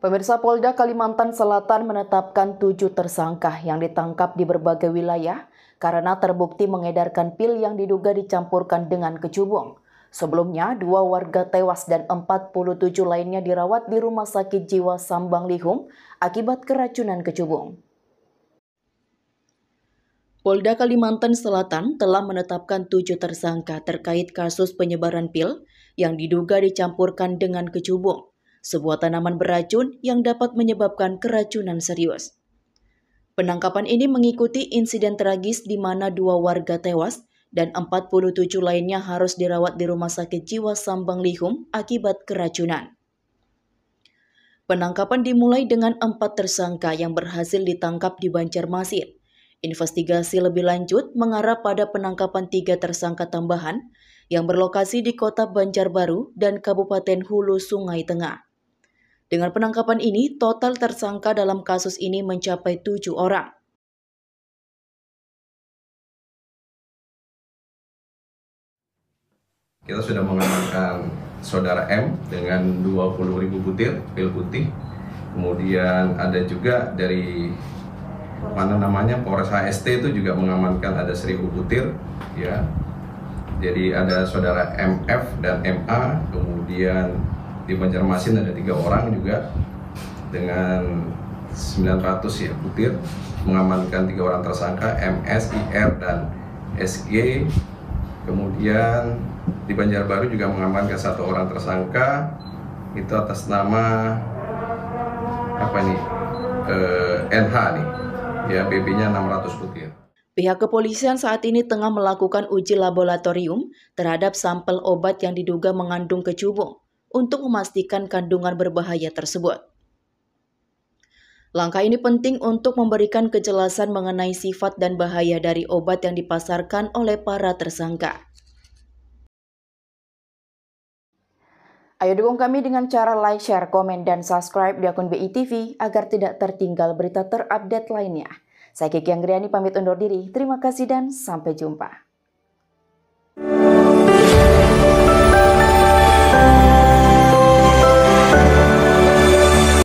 Pemirsa Polda Kalimantan Selatan menetapkan tujuh tersangka yang ditangkap di berbagai wilayah karena terbukti mengedarkan pil yang diduga dicampurkan dengan kecubung. Sebelumnya, dua warga tewas dan 47 lainnya dirawat di Rumah Sakit Jiwa Sambang Lihum akibat keracunan kecubung. Polda Kalimantan Selatan telah menetapkan tujuh tersangka terkait kasus penyebaran pil yang diduga dicampurkan dengan kecubung sebuah tanaman beracun yang dapat menyebabkan keracunan serius. Penangkapan ini mengikuti insiden tragis di mana dua warga tewas dan 47 lainnya harus dirawat di Rumah Sakit Jiwa Sambang Lihum akibat keracunan. Penangkapan dimulai dengan empat tersangka yang berhasil ditangkap di Banjarmasin. Investigasi lebih lanjut mengarah pada penangkapan tiga tersangka tambahan yang berlokasi di kota Banjarbaru dan Kabupaten Hulu Sungai Tengah. Dengan penangkapan ini, total tersangka dalam kasus ini mencapai tujuh orang. Kita sudah mengamankan saudara M dengan 20.000 butir pil putih. Kemudian ada juga dari mana namanya Polres HST itu juga mengamankan ada 1000 butir ya. Jadi ada saudara MF dan MA, kemudian di Banjarmasin ada tiga orang juga dengan 900 ya butir mengamankan tiga orang tersangka MS, IR dan SG. Kemudian di Banjarbaru juga mengamankan satu orang tersangka itu atas nama apa ini eh, NH nih ya BB-nya 600 butir. Pihak kepolisian saat ini tengah melakukan uji laboratorium terhadap sampel obat yang diduga mengandung kecubung untuk memastikan kandungan berbahaya tersebut. Langkah ini penting untuk memberikan kejelasan mengenai sifat dan bahaya dari obat yang dipasarkan oleh para tersangka. Ayo dukung kami dengan cara like, share, komen, dan subscribe di akun BITV TV agar tidak tertinggal berita terupdate lainnya. Saya Kiki Anggriani pamit undur diri. Terima kasih dan sampai jumpa.